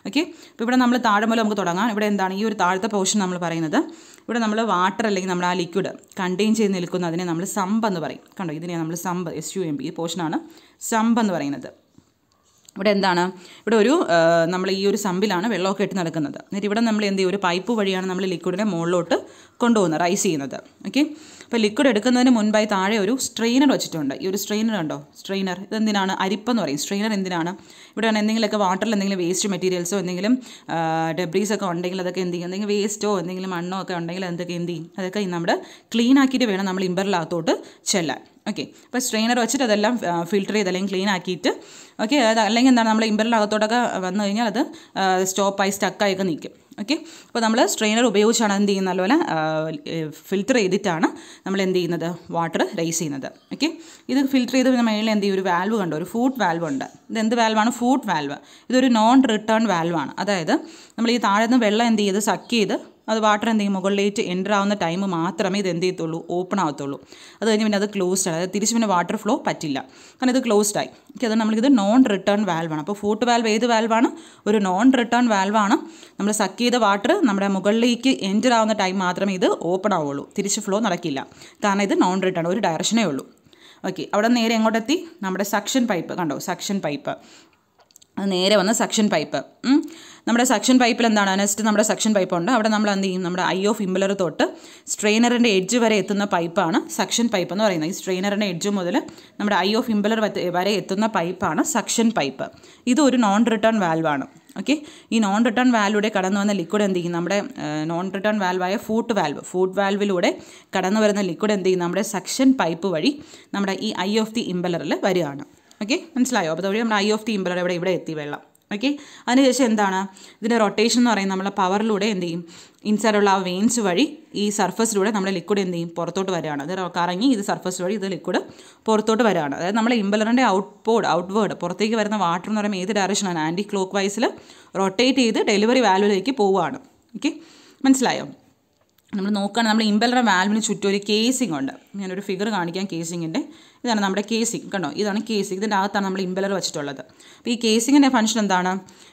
ഓക്കെ അപ്പോൾ ഇവിടെ നമ്മൾ താഴെ മുതൽ നമുക്ക് തുടങ്ങാം ഇവിടെ എന്താണ് ഈ ഒരു താഴത്തെ പോർഷൻ നമ്മൾ പറയുന്നത് ഇവിടെ നമ്മൾ വാട്ടർ അല്ലെങ്കിൽ നമ്മൾ ആ ലിക്വിഡ് കണ്ടെയ്ൻ ചെയ്ത് നിൽക്കുന്ന അതിനെ നമ്മൾ സമ്പ് എന്ന് പറയും കണ്ടോ ഇതിനെ നമ്മൾ sump S U M P ഈ പോർഷനാണ് സമ്പ് എന്ന് പറയുന്നത് ഇവിടെ എന്താണ് ഇവിടെ ഒരു നമ്മൾ ഈ ഒരു സമ്പിലാണ് വെള്ളമൊക്കെ ഇട്ട് നടക്കുന്നത് എന്നിട്ട് ഇവിടെ നമ്മൾ എന്ത് ചെയ്യും ഒരു പൈപ്പ് വഴിയാണ് നമ്മൾ ലിക്വിഡിനെ മുകളിലോട്ട് കൊണ്ടുപോകുന്നത് റൈസ് ചെയ്യുന്നത് ഓക്കെ അപ്പോൾ ലിക്വിഡ് എടുക്കുന്നതിന് മുൻപായി താഴെ ഒരു സ്ട്രെയിനർ വെച്ചിട്ടുണ്ട് ഈ ഒരു സ്ട്രെയിനർ ഉണ്ടോ സ്ട്രെയിനർ ഇതെന്തിനാണ് അരിപ്പെന്ന് പറയും സ്ട്രെയിനർ എന്തിനാണ് ഇവിടെ എന്തെങ്കിലുമൊക്കെ വാട്ടറിൽ എന്തെങ്കിലും വേസ്റ്റ് മെറ്റീരിയൽസോ എന്തെങ്കിലും ഡെബ്രീസൊക്കെ ഒക്കെ ഉണ്ടെങ്കിൽ അതൊക്കെ എന്ത് ചെയ്യും എന്തെങ്കിലും വേസ്റ്റോ എന്തെങ്കിലും മണ്ണോ ഒക്കെ ഉണ്ടെങ്കിൽ അതൊക്കെ എന്ത് ചെയ്യും അതൊക്കെ നമ്മുടെ ക്ലീൻ ആക്കിയിട്ട് വേണം നമ്മൾ ഇമ്പറിലകത്തോട്ട് ചെല്ലാൻ ഓക്കെ അപ്പോൾ സ്ട്രെയിനർ വെച്ചിട്ട് അതെല്ലാം ഫിൽട്ടർ ചെയ്ത് അല്ലെങ്കിൽ ക്ലീൻ ആക്കിയിട്ട് ഓക്കെ അത് അല്ലെങ്കിൽ എന്താണ് നമ്മൾ അകത്തോടൊക്കെ വന്നു കഴിഞ്ഞാൽ അത് സ്റ്റോപ്പായി സ്റ്റക്കായൊക്കെ നിൽക്കും ഓക്കെ അപ്പോൾ നമ്മൾ സ്ട്രെയിനർ ഉപയോഗിച്ചാണ് എന്ത് ചെയ്യുന്നത് നല്ലപോലെ ഫിൽറ്റർ ചെയ്തിട്ടാണ് നമ്മൾ എന്ത് ചെയ്യുന്നത് വാട്ടർ റൈസ് ചെയ്യുന്നത് ഓക്കെ ഇത് ഫിൽറ്റർ ചെയ്ത് മേളിൽ എന്ത് ചെയ്യും ഒരു വാൽവ് കണ്ടോ ഒരു ഫുഡ് വാൽവ് ഉണ്ട് ഇത് എന്ത് വാൽവാണ് ഫൂട്ട് വാൽവ് ഇതൊരു നോൺ റിട്ടേൺ വാൽവാണ് അതായത് നമ്മൾ ഈ താഴെ നിന്ന് വെള്ളം എന്ത് ചെയ്ത് സക്ക് ചെയ്ത് അത് വാട്ടർ എന്തെങ്കിലും മുകളിലേക്ക് എൻ്റർ ആവുന്ന ടൈം മാത്രമേ ഇത് എന്ത് ചെയ്യത്തുള്ളൂ ഓപ്പൺ ആവത്തുള്ളൂ അത് കഴിഞ്ഞ് പിന്നെ അത് ക്ലോസ്ഡ് ആണ് അത് തിരിച്ച് പിന്നെ വാട്ടർ ഫ്ലോ പറ്റില്ല കാരണം ഇത് ക്ലോസ്ഡ് ആയി അത് നമ്മളിത് നോൺ റിട്ടേൺ വാൽവാണ് അപ്പോൾ ഫോർട്ട് വാൽവ് ഏത് വാൽവാണ് ഒരു നോൺ റിട്ടേൺ വാൽവാണ് നമ്മൾ സക്ക് ചെയ്ത വാട്ടർ നമ്മുടെ മുകളിലേക്ക് എൻ്റർ ആവുന്ന ടൈം മാത്രമേ ഇത് ഓപ്പൺ ആവുള്ളൂ തിരിച്ച് ഫ്ലോ നടക്കില്ല കാരണം ഇത് നോൺ റിട്ടേൺ ഒരു ഡയറക്ഷനേ ഉള്ളൂ ഓക്കെ അവിടെ നേരെ എങ്ങോട്ടെത്തി നമ്മുടെ സക്ഷൻ പൈപ്പ് കണ്ടോ സക്ഷൻ പൈപ്പ് അത് നേരെ വന്ന സക്ഷൻ പൈപ്പ് നമ്മുടെ സക്ഷൻ പൈപ്പിൽ എന്താണ് നെക്സ്റ്റ് നമ്മുടെ സക്ഷൻ പൈപ്പ് ഉണ്ട് അവിടെ നമ്മൾ എന്ത് ചെയ്യും നമ്മുടെ ഐ ഓഫ് ഇമ്പലർ തൊട്ട് സ്ട്രെയിനറിൻ്റെ എഡ്ജ് വരെ എത്തുന്ന പൈപ്പാണ് സക്ഷൻ പൈപ്പ് എന്ന് പറയുന്നത് ഈ സ്ട്രെയിനറിൻ്റെ എഡ്ജ് മുതൽ നമ്മുടെ ഐ ഓഫ് ഇമ്പലർ വരെ എത്തുന്ന പൈപ്പാണ് സക്ഷൻ പൈപ്പ് ഇത് ഒരു നോൺ റിട്ടേൺ വാൽവാണ് ഓക്കെ ഈ നോൺ റിട്ടേൺ വാൽവിലൂടെ കടന്നു വന്ന ലിക്വിഡ് എന്ത് ചെയ്യും നമ്മുടെ നോൺ റിട്ടേൺ വാൽവായ ഫൂട്ട് വാൽവ് ഫൂട്ട് വാൽവിലൂടെ കടന്നു വരുന്ന ലിക്വിഡ് എന്ത് ചെയ്യും നമ്മുടെ സക്ഷൻ പൈപ്പ് വഴി നമ്മുടെ ഈ ഐ ഓഫ് ദി ഇമ്പലറിൽ വരികയാണ് ഓക്കെ മനസ്സിലായോ അപ്പോൾ അതുവഴി നമ്മുടെ ഐ ഓഫ് തീമ്പിൾ അവിടെ ഇവിടെ ഇവിടെ എത്തി വെള്ളം ഓക്കെ അതിനുശേഷം എന്താണ് ഇതിൻ്റെ റൊട്ടേഷൻ എന്ന് പറയുന്നത് നമ്മളെ പവറിലൂടെ എന്ത് ചെയ്യും ഇൻസൈഡുള്ള ആ വെയിൻസ് വഴി ഈ സർഫസിലൂടെ നമ്മുടെ ലിക്വിഡ് എന്ത് ചെയ്യും പുറത്തോട്ട് വരികയാണ് അത് കറങ്ങി ഇത് സർഫസ് വഴി ഇത് ലിക്വിഡ് പുറത്തോട്ട് വരികയാണ് അതായത് നമ്മൾ ഇമ്പലറിൻ്റെ ഔട്ട് പോഡ് ഔട്ട്വേർഡ് പുറത്തേക്ക് വരുന്ന വാട്ടർ എന്ന് പറയുമ്പോൾ ഏത് ഡയറക്ഷനാണ് ആൻറ്റി ക്ലോക്ക് വൈസിൽ റൊട്ടേറ്റ് ചെയ്ത് ഡെലിവറി വാൽവിലേക്ക് പോവുകയാണ് ഓക്കെ മനസ്സിലായോ നമ്മൾ നോക്കുകയാണെങ്കിൽ നമ്മൾ ഇമ്പലറ വാൽവിന് ചുറ്റും ഒരു കേസിംഗ് ഉണ്ട് ഞാനൊരു ഫിഗർ കാണിക്കാം കേസിങ്ങിൻ്റെ ഇതാണ് നമ്മുടെ കേസിംഗ് കണ്ടോ ഇതാണ് കേസിംഗ് ഇതിൻ്റെ അകത്താണ് നമ്മൾ ഇമ്പലർ വെച്ചിട്ടുള്ളത് അപ്പോൾ ഈ കേസിങ്ങിൻ്റെ ഫംഗ്ഷൻ എന്താണ്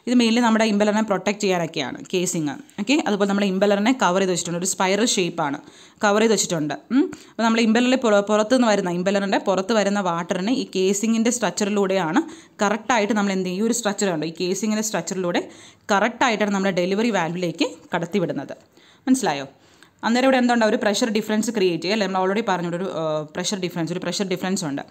ഇത് മെയിൻലി നമ്മുടെ ഇമ്പലറിനെ പ്രൊട്ടക്റ്റ് ചെയ്യാനൊക്കെയാണ് കേസിങ് ഓക്കെ അതുപോലെ നമ്മുടെ ഇമ്പലറിനെ കവർ ചെയ്ത് വെച്ചിട്ടുണ്ട് ഒരു സ്പൈറൽ ഷേപ്പാണ് കവർ ചെയ്ത് വെച്ചിട്ടുണ്ട് അപ്പോൾ നമ്മൾ ഇമ്പലറിൽ പുറത്തു നിന്ന് വരുന്ന ഇമ്പലറിൻ്റെ പുറത്ത് വരുന്ന വാട്ടറിനെ ഈ കേസിങ്ങിൻ്റെ സ്ട്രക്ചറിലൂടെയാണ് കറക്റ്റായിട്ട് നമ്മൾ എന്ത് ചെയ്യും ഈ ഒരു സ്ട്രക്ചർ കണ്ടോ ഈ കേസിങ്ങിൻ്റെ സ്ട്രക്ചറിലൂടെ കറക്റ്റായിട്ടാണ് നമ്മുടെ ഡെലിവറി വാൽവിലേക്ക് കടത്തിവിടുന്നത് മനസ്സിലായോ അന്നേരം ഇവിടെ എന്താ ഒരു പ്രഷർ ഡിഫറൻസ് ക്രിയേറ്റ് ചെയ്യുക അല്ലേ നമ്മൾ ഓൾറെഡി പറഞ്ഞു ഒരു പ്രഷർ ഡിഫറൻസ് ഒരു പ്രഷർ ഡിഫറൻസ് ഉണ്ട്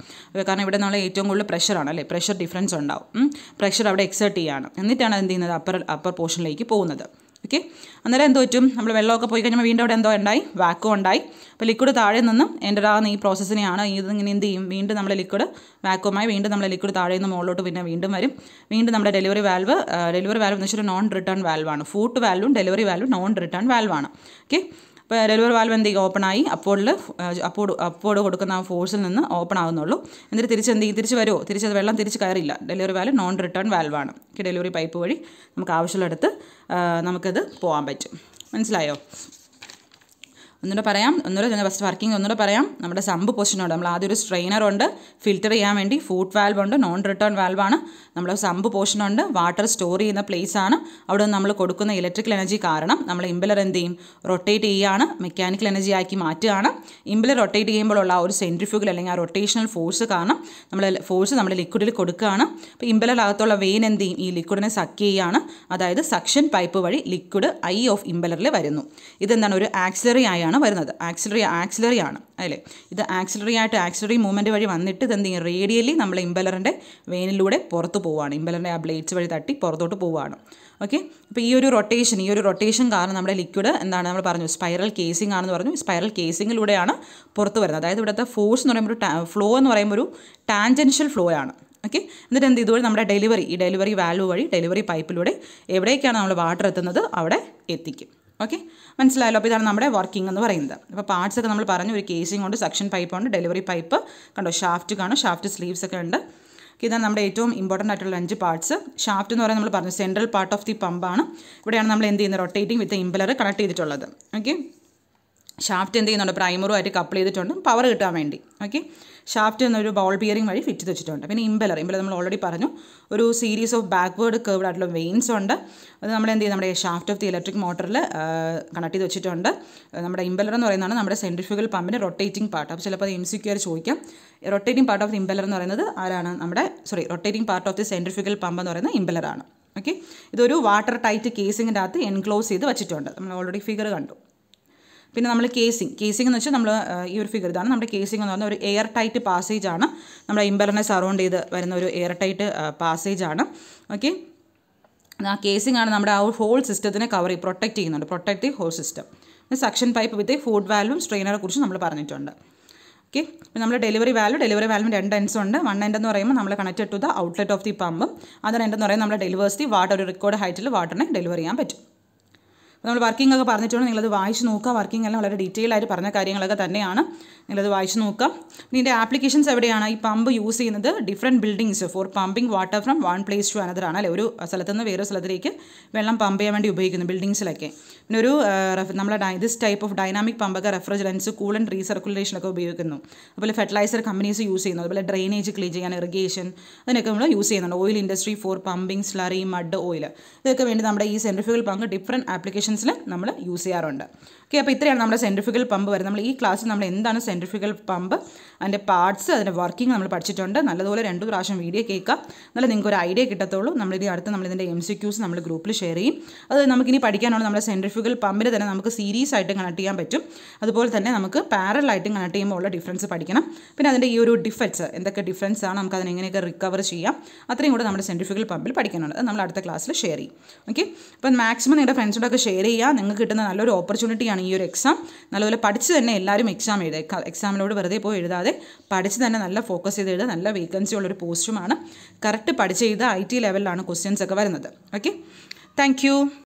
കാരണം ഇവിടെ നമ്മൾ ഏറ്റവും കൂടുതൽ പ്രഷറാണ് അല്ലേ പ്രഷർ ഡിഫറൻസ് ഉണ്ടാവും പ്രഷർ അവിടെ എക്സേർട്ട് ചെയ്യുകയാണ് എന്നിട്ടാണ് എന്ത് ചെയ്യുന്നത് അപ്പർ അപ്പർ പോർഷനിലേക്ക് പോകുന്നത് ഓക്കെ അന്നേരം എന്തോ പറ്റും നമ്മൾ വെള്ളമൊക്കെ പോയി കഴിഞ്ഞാൽ വീണ്ടും അവിടെ എന്തോ ഉണ്ടായി വാക്കും ഉണ്ടായി അപ്പോൾ ലിക്വിഡ് താഴെ നിന്നും എൻ്റെ ആ ഈ പ്രോസസ്സിനെയാണ് ഇതിങ്ങനെ എന്ത് ചെയ്യും വീണ്ടും നമ്മുടെ ലിക്വിഡ് വാക്കുമായി വീണ്ടും നമ്മുടെ ലിക്വിഡ് താഴെ നിന്ന് മുകളിലോട്ട് പിന്നെ വീണ്ടും വരും വീണ്ടും നമ്മുടെ ഡെലിവറി വാൽവ് ഡെലിവറി വാൽവ് എന്ന് വെച്ചാൽ നോൺ റിട്ടേൺ വാൽവാണ് ഫൂട്ട് വാൽവും ഡെലിവറി വാൽവും നോൺ റിട്ടേൺ വാൽവാണ് ഓക്കെ ഇപ്പോൾ ഡെലിവർ വാൽവ് എന്ത് ചെയ്യും ഓപ്പൺ ആയി അപ്പോളിൽ അപ്പോട് അപ്പോട് കൊടുക്കുന്ന ആ ഫോഴ്സിൽ നിന്ന് ഓപ്പൺ ആകുന്നുള്ളൂ എന്നിട്ട് തിരിച്ച് എന്ത് ചെയ്യും തിരിച്ച് വരുമോ തിരിച്ച് വെള്ളം തിരിച്ച് കയറില്ല ഡെലിവറി വാൽവ് നോൺ റിട്ടേൺ വാൽവാണ് ഡെലിവറി പൈപ്പ് വഴി നമുക്ക് ആവശ്യമുള്ളിടത്ത് നമുക്കത് പോകാൻ പറ്റും മനസ്സിലായോ ഒന്നുകൂടെ പറയാം ഒന്നുകൂടെ ഞാൻ ഫസ്റ്റ് വർക്കിംഗ് ഒന്നുകൂടെ പറയാം നമ്മുടെ സമ്പ് ഉണ്ട് നമ്മൾ ആദ്യം ഒരു സ്ട്രെയിനറുണ്ട് ഫിൽറ്റർ ചെയ്യാൻ വേണ്ടി ഫൂട്ട് ഉണ്ട് നോൺ റിട്ടേൺ വാൽവാണ് നമ്മുടെ സമ്പ് ഉണ്ട് വാട്ടർ സ്റ്റോർ ചെയ്യുന്ന പ്ലേസ് ആണ് അവിടെ നമ്മൾ കൊടുക്കുന്ന ഇലക്ട്രിക്കൽ എനർജി കാരണം നമ്മൾ ഇംബിലർ എന്ത് ചെയ്യും റൊട്ടേറ്റ് ചെയ്യുകയാണ് മെക്കാനിക്കൽ എനർജി ആക്കി മാറ്റുകയാണ് ഇംബിലർ റൊട്ടേറ്റ് ചെയ്യുമ്പോഴുള്ള ആ ഒരു സെൻട്രിഫ്യൂഗൽ അല്ലെങ്കിൽ ആ റൊട്ടേഷണൽ ഫോഴ്സ് കാരണം നമ്മൾ ഫോഴ്സ് നമ്മൾ ലിക്വിഡിൽ കൊടുക്കുകയാണ് അപ്പോൾ ഇമ്പലറകത്തുള്ള വെയിൻ എന്ത് ചെയ്യും ഈ ലിക്വിഡിനെ സക്ക് ചെയ്യുകയാണ് അതായത് സക്ഷൻ പൈപ്പ് വഴി ലിക്വിഡ് ഐ ഓഫ് ഇംബലറിൽ വരുന്നു ഇതെന്താണ് ഒരു ആക്സറി ആയാണ് ആണ് വരുന്നത് ആക്സിലറി ആക്സിലറി ആണ് അല്ലേ ഇത് ആക്സിലറി ആയിട്ട് ആക്സിലറി മൂവ്മെൻറ്റ് വഴി വന്നിട്ട് ഇത് എന്ത് ചെയ്യും റേഡിയലി നമ്മൾ ഇമ്പലറിൻ്റെ വെയിനിലൂടെ പുറത്ത് പോവുകയാണ് ഇമ്പലറിൻ്റെ ആ ബ്ലേഡ്സ് വഴി തട്ടി പുറത്തോട്ട് പോവുകയാണ് ഓക്കെ അപ്പോൾ ഈ ഒരു റൊട്ടേഷൻ ഈ ഒരു റൊട്ടേഷൻ കാരണം നമ്മുടെ ലിക്വിഡ് എന്താണ് നമ്മൾ പറഞ്ഞു സ്പൈറൽ കേസിംഗ് ആണെന്ന് പറഞ്ഞു സ്പൈറൽ കേസിങ്ങിലൂടെയാണ് പുറത്ത് വരുന്നത് അതായത് ഇവിടുത്തെ ഫോഴ്സ് എന്ന് പറയുമ്പോൾ ഒരു ഫ്ലോ എന്ന് പറയുമ്പോൾ ഒരു ടാൻജൻഷ്യൽ ഫ്ലോ ആണ് ഓക്കെ എന്നിട്ട് എന്ത് ഇതുവഴി നമ്മുടെ ഡെലിവറി ഈ ഡെലിവറി വാൽവ് വഴി ഡെലിവറി പൈപ്പിലൂടെ എവിടേക്കാണ് നമ്മൾ വാട്ടർ എത്തുന്നത് അവിടെ എത്തിക്കും ഓക്കെ മനസ്സിലായല്ലോ അപ്പോൾ ഇതാണ് നമ്മുടെ വർക്കിംഗ് എന്ന് പറയുന്നത് അപ്പോൾ പാർട്സ് ഒക്കെ നമ്മൾ പറഞ്ഞു ഒരു കേസിംഗ് ഉണ്ട് സെക്ഷൻ പൈപ്പ് ഉണ്ട് ഡെലിവറി പൈപ്പ് കണ്ടോ ഷാഫ്റ്റ് കാണും ഷാഫ്റ്റ് സ്ലീവ്സ് ഒക്കെ ഉണ്ട് ഇതാണ് നമ്മുടെ ഏറ്റവും ഇമ്പോർട്ടൻ്റ് ആയിട്ടുള്ള അഞ്ച് പാർട്സ് ഷാഫ്റ്റ് എന്ന് പറയുന്നത് നമ്മൾ പറഞ്ഞു സെൻട്രൽ പാർട്ട് ഓഫ് ദി പമ്പാണ് ഇവിടെയാണ് നമ്മൾ എന്ത് ചെയ്യുന്നത് റൊട്ടേറ്റിംഗ് വിത്ത് ഇമ്പലർ കണക്ട് ചെയ്തിട്ടുള്ളത് ഓക്കെ ഷാഫ്റ്റ് എന്ത് ചെയ്യുന്നുണ്ട് പ്രൈമറുമായിട്ട് കപ്പിൾ ചെയ്തിട്ടുണ്ട് പവർ കിട്ടാൻ വേണ്ടി ഓക്കെ ഷാഫ്റ്റ് എന്നൊരു ബോൾ ബിയറിംഗ് വഴി ഫിറ്റ് വെച്ചിട്ടുണ്ട് പിന്നെ ഇമ്പലർ ഇമ്പലർ നമ്മൾ ഓൾറെഡി പറഞ്ഞു ഒരു സീരീസ് ഓഫ് ബാക്ക്വേർഡ് കേർവ്ഡ് ആയിട്ടുള്ള വെയിൻസ് ഉണ്ട് അത് നമ്മൾ എന്ത് ചെയ്യും നമ്മുടെ ഷാഫ്റ്റ് ഓഫ് ദി ഇലക്ട്രിക് മോട്ടറിൽ കണക്ട് ചെയ്ത് വെച്ചിട്ടുണ്ട് നമ്മുടെ ഇമ്പലർ എന്ന് പറയുന്നതാണ് നമ്മുടെ സെൻട്രിഫ്യൂഗൽ പമ്പിൻ്റെ റൊട്ടേറ്റിംഗ് പാർട്ട് അപ്പോൾ ചിലപ്പോൾ അത് എം സി ചോദിക്കാം rotating part of the impeller എന്ന് പറയുന്നത് ആരാണ് നമ്മുടെ sorry rotating part of the centrifugal pump എന്ന് പറയുന്നത് ഇമ്പലറാണ് ഓക്കെ ഇതൊരു വാട്ടർ ടൈറ്റ് കേസിങ്ങിൻ്റെ അകത്ത് എൻക്ലോസ് ചെയ്ത് വെച്ചിട്ടുണ്ട് നമ്മൾ ഓൾറെഡി ഫിഗർ കണ്ടു പിന്നെ നമ്മൾ കേസിങ് കേസിംഗ് എന്ന് വെച്ചാൽ നമ്മൾ ഈ ഒരു ഫിഗർ ഇതാണ് നമ്മുടെ കേസിംഗ് എന്ന് പറഞ്ഞ ഒരു എയർ ടൈറ്റ് പാസേജ് ആണ് നമ്മുടെ ഇമ്പലറിനെ സറൗണ്ട് ചെയ്ത് വരുന്ന ഒരു എയർ ടൈറ്റ് പാസേജ് ആണ് ഓക്കെ ആ കേസിംഗ് ആണ് നമ്മുടെ ആ ഹോൾ സിസ്റ്റത്തിനെ കവർ ചെയ്യും പ്രൊട്ടക്റ്റ് ചെയ്യുന്നുണ്ട് protect the whole system suction pipe with foot വാൽവും സ്ട്രെയിനറെ കുറിച്ച് നമ്മൾ പറഞ്ഞിട്ടുണ്ട് ഓക്കെ അപ്പോൾ നമ്മൾ ഡെലിവറി വാൽവ് ഡെലിവറി വാൽവിന് രണ്ട് എൻസ് ഉണ്ട് വൺ എൻഡ് എന്ന് പറയുമ്പോൾ നമ്മൾ connected to the outlet of the പമ്പും അതാണ് എൻ്റെ എന്ന് പറയുമ്പോൾ നമ്മൾ ഡെലിവേഴ്സ് ദി വാട്ടർ ഒരു റെക്കോർഡ് ഹൈറ്റിൽ വാട്ടറിനെ ഡെലിവർ ചെയ്യാൻ പറ്റും അപ്പോൾ നമ്മൾ വർക്കിംഗ് ഒക്കെ പറഞ്ഞിട്ടുണ്ട് നിങ്ങളത് വായിച്ച് നോക്കുക വർക്കിംഗ് എല്ലാം വളരെ ഡീറ്റെയിൽ ആയിട്ട് പറഞ്ഞ കാര്യങ്ങളൊക്കെ തന്നെയാണ് നിങ്ങളത് വായിച്ച് നോക്കുക ഇതിൻ്റെ ആപ്ലിക്കേഷൻസ് എവിടെയാണ് ഈ പമ്പ് യൂസ് ചെയ്യുന്നത് different buildings for pumping water from one place to another ആണ് ഒരു സ്ഥലത്ത് നിന്ന് വേറൊരു സ്ഥലത്തിലേക്ക് വെള്ളം പമ്പ് ചെയ്യാൻ വേണ്ടി ഉപയോഗിക്കുന്നു ബിൽഡിങ്സിലൊക്കെ പിന്നെ ഒരു നമ്മളെ ദിസ് ടൈപ്പ് ഓഫ് ഡൈനാമിക് പമ്പൊക്കെ റെഫ്രിജറൻസ് കൂൾ ആൻഡ് റീസർക്കുലേഷനൊക്കെ ഉപയോഗിക്കുന്നു അതുപോലെ ഫെർട്ടിലൈസർ കമ്പനീസ് യൂസ് ചെയ്യുന്നു അതുപോലെ ഡ്രെയിനേജ് ക്ലീൻ ചെയ്യാൻ ഇറിഗേഷൻ അതിനൊക്കെ നമ്മൾ യൂസ് ചെയ്യുന്നുണ്ട് oil industry for pumping slurry mud oil ഇതൊക്കെ വേണ്ടി നമ്മുടെ ഈ സെൻട്രിഫ്യൂഗൽ പങ്ക് ഡിഫറെൻറ്റ് ആപ്ലിക്കേഷൻ ആപ്ലിക്കേഷൻസിൽ നമ്മൾ യൂസ് ചെയ്യാറുണ്ട് ഓക്കെ അപ്പോൾ ഇത്രയാണ് നമ്മുടെ സെൻട്രിഫിക്കൽ പമ്പ് വരുന്നത് നമ്മൾ ഈ ക്ലാസ്സിൽ നമ്മൾ എന്താണ് സെൻട്രിഫിക്കൽ പമ്പ് അതിൻ്റെ പാർട്സ് അതിൻ്റെ വർക്കിംഗ് നമ്മൾ പഠിച്ചിട്ടുണ്ട് നല്ലതുപോലെ രണ്ട് പ്രാവശ്യം വീഡിയോ കേൾക്കാം എന്നാലും നിങ്ങൾക്ക് ഒരു ഐഡിയ കിട്ടത്തുള്ളൂ നമ്മളിത് അടുത്ത് ഇതിൻ്റെ എം സി ക്യൂസ് നമ്മൾ ഗ്രൂപ്പിൽ ഷെയർ ചെയ്യും അത് നമുക്കിനി പഠിക്കാനുള്ള നമ്മുടെ സെൻട്രിഫിക്കൽ പമ്പിന് തന്നെ നമുക്ക് സീരീസ് ആയിട്ട് കണക്ട് ചെയ്യാൻ പറ്റും അതുപോലെ തന്നെ നമുക്ക് പാരലായിട്ടും കണക്ട് ചെയ്യുമ്പോൾ ഉള്ള ഡിഫറൻസ് പഠിക്കണം പിന്നെ അതിൻ്റെ ഈ ഒരു ഡിഫക്ട്സ് എന്തൊക്കെ ഡിഫറൻസ് ആണ് നമുക്ക് അതിനെങ്ങനെയൊക്കെ റിക്കവർ ചെയ്യാം അത്രയും കൂടെ നമ്മുടെ സെൻട്രിഫിക്കൽ പമ്പിൽ പഠിക്കാനുണ്ട് നമ്മൾ അടുത്ത ക്ലാസ്സിൽ ഷെയർ ചെയ്യും ഓക്കെ അപ്പം മാക്സിമം നിങ്ങളുടെ ഫ്രണ്ട്സിനോടൊക്കെ ഷെയർ ചെയ്യുക നിങ്ങൾക്ക് കിട്ടുന്ന നല്ലൊരു ഓപ്പർച്യൂണിറ്റിയാണ് ഈ ഒരു എക്സാം നല്ലപോലെ പഠിച്ച് തന്നെ എല്ലാവരും എക്സാം എഴുതുക എക്സാമിനോട് വെറുതെ പോയി എഴുതാതെ പഠിച്ച് തന്നെ നല്ല ഫോക്കസ് ചെയ്ത് എഴുതുക നല്ല വേക്കൻസി ഉള്ളൊരു പോസ്റ്റുമാണ് കറക്റ്റ് പഠിച്ച് ചെയ്ത് ഐ ടി ലെവലിലാണ് ക്വസ്റ്റ്യൻസ് ഒക്കെ വരുന്നത് ഓക്കെ താങ്ക്